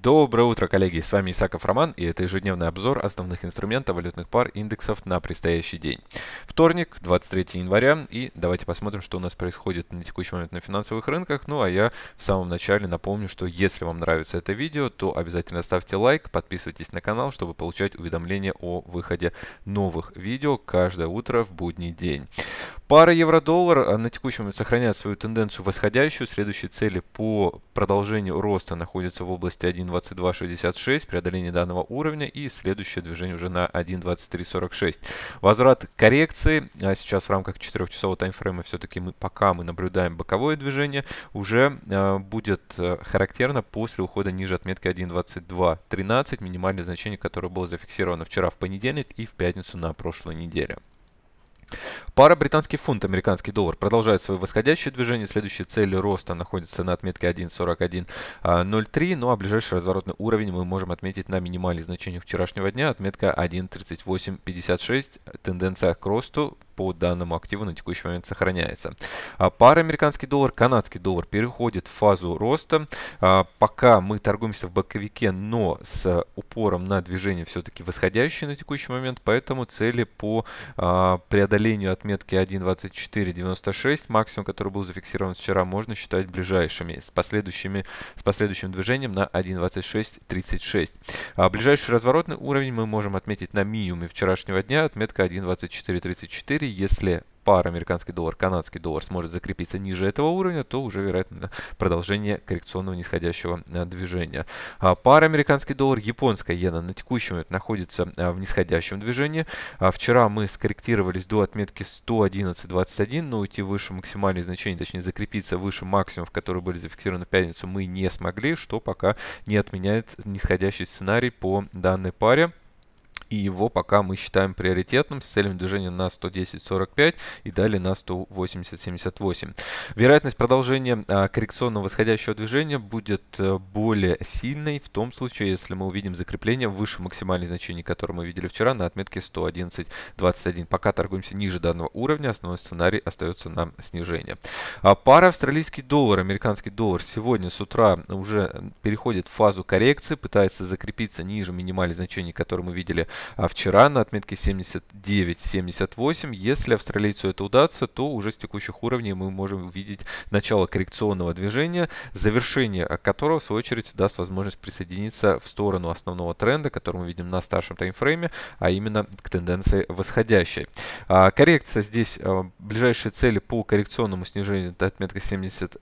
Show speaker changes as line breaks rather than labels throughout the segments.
Доброе утро, коллеги! С вами Исаков Роман и это ежедневный обзор основных инструментов валютных пар индексов на предстоящий день. Вторник, 23 января, и давайте посмотрим, что у нас происходит на текущий момент на финансовых рынках. Ну а я в самом начале напомню, что если вам нравится это видео, то обязательно ставьте лайк, подписывайтесь на канал, чтобы получать уведомления о выходе новых видео каждое утро в будний день. Пара евро-доллар а, на текущем сохраняет свою тенденцию восходящую. Следующие цели по продолжению роста находятся в области 1.2266, преодоление данного уровня и следующее движение уже на 1.2346. Возврат коррекции а сейчас в рамках 4-часового таймфрейма все-таки мы пока мы наблюдаем боковое движение, уже э, будет а, характерно после ухода ниже отметки 1.2213, минимальное значение которое было зафиксировано вчера в понедельник и в пятницу на прошлой неделе. Пара британский фунт, американский доллар продолжает свое восходящее движение. Следующие цели роста находится на отметке 1.4103, а, ну а ближайший разворотный уровень мы можем отметить на минимальных значениях вчерашнего дня, отметка 1.3856. Тенденция к росту по данному активу на текущий момент сохраняется. А пара американский доллар, канадский доллар переходит в фазу роста. А, пока мы торгуемся в боковике, но с упором на движение все-таки восходящее на текущий момент, поэтому цели по а, преодолению отметки 1.2496, максимум, который был зафиксирован вчера, можно считать ближайшими, с, последующими, с последующим движением на 1.2636. ближайший разворотный уровень мы можем отметить на минимуме вчерашнего дня, отметка 1.2434 случае, если пара американский доллар, канадский доллар сможет закрепиться ниже этого уровня, то уже вероятно продолжение коррекционного нисходящего э, движения. А пара американский доллар, японская иена на текущем момент находится э, в нисходящем движении. А вчера мы скорректировались до отметки 111.21, но уйти выше максимальных значений, точнее закрепиться выше максимумов, которые были зафиксированы в пятницу, мы не смогли, что пока не отменяет нисходящий сценарий по данной паре и его пока мы считаем приоритетным с целью движения на 110.45 и далее на 180.78. Вероятность продолжения а, коррекционного восходящего движения будет э, более сильной в том случае, если мы увидим закрепление выше максимальной значения, которое мы видели вчера на отметке 111.21. Пока торгуемся ниже данного уровня, основной сценарий остается на снижение. А пара австралийский доллар, американский доллар сегодня с утра уже переходит в фазу коррекции, пытается закрепиться ниже минимальных значений, которые мы видели а вчера на отметке 79-78. Если австралийцу это удастся, то уже с текущих уровней мы можем увидеть начало коррекционного движения, завершение которого, в свою очередь, даст возможность присоединиться в сторону основного тренда, который мы видим на старшем таймфрейме, а именно к тенденции восходящей. А коррекция здесь, а, ближайшие цели по коррекционному снижению, это отметка 70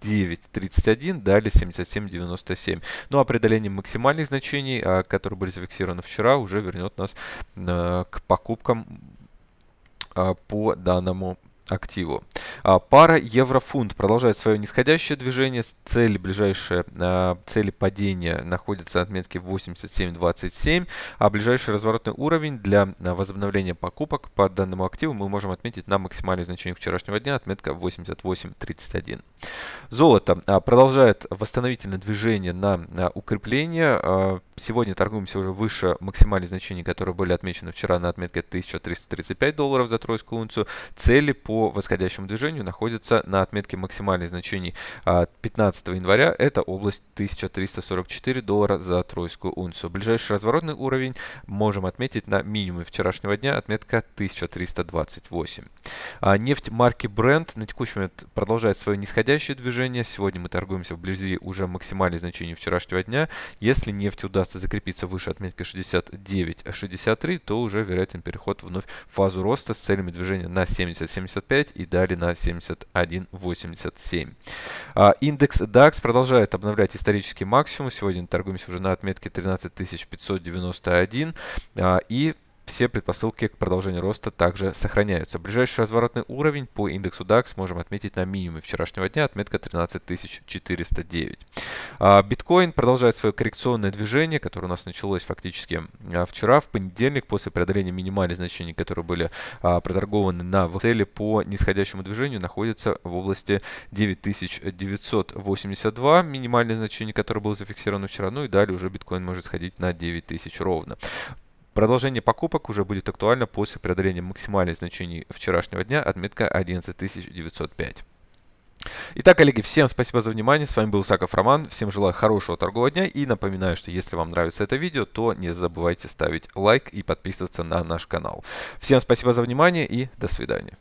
9.31, далее 77.97. а преодоление максимальных значений, а, которые были зафиксированы вчера, уже вернет нас э, к покупкам а, по данному активу. А, пара евро-фунт продолжает свое нисходящее движение. Цель ближайшая, а, цели падения находится на отметке 87.27, а ближайший разворотный уровень для а, возобновления покупок по данному активу мы можем отметить на максимальное значение вчерашнего дня, отметка 88.31. Золото продолжает восстановительное движение на укрепление. Сегодня торгуемся уже выше максимальных значений, которые были отмечены вчера на отметке 1335 долларов за тройскую унцию. Цели по по восходящему движению находится на отметке максимальных значений 15 а, января. Это область 1344 доллара за тройскую унцию. Ближайший разворотный уровень можем отметить на минимуме вчерашнего дня, отметка 1328. А, нефть марки Brent на текущий момент продолжает свое нисходящее движение. Сегодня мы торгуемся вблизи уже максимальных значений вчерашнего дня. Если нефть удастся закрепиться выше отметки 69-63, то уже вероятен переход вновь в фазу роста с целями движения на 70-75 75 и дали на 71.87. А, индекс DAX продолжает обновлять исторический максимум. Сегодня торгуемся уже на отметке 13 591 а, и все предпосылки к продолжению роста также сохраняются. Ближайший разворотный уровень по индексу DAX можем отметить на минимуме вчерашнего дня, отметка 13409. А, биткоин продолжает свое коррекционное движение, которое у нас началось фактически а, вчера, в понедельник, после преодоления минимальных значений, которые были а, проторгованы на цели по нисходящему движению, находится в области 9982, минимальное значение, которое было зафиксировано вчера, ну и далее уже биткоин может сходить на 9000 ровно. Продолжение покупок уже будет актуально после преодоления максимальных значений вчерашнего дня, отметка 11905. Итак, коллеги, всем спасибо за внимание. С вами был Саков Роман. Всем желаю хорошего торгового дня и напоминаю, что если вам нравится это видео, то не забывайте ставить лайк и подписываться на наш канал. Всем спасибо за внимание и до свидания.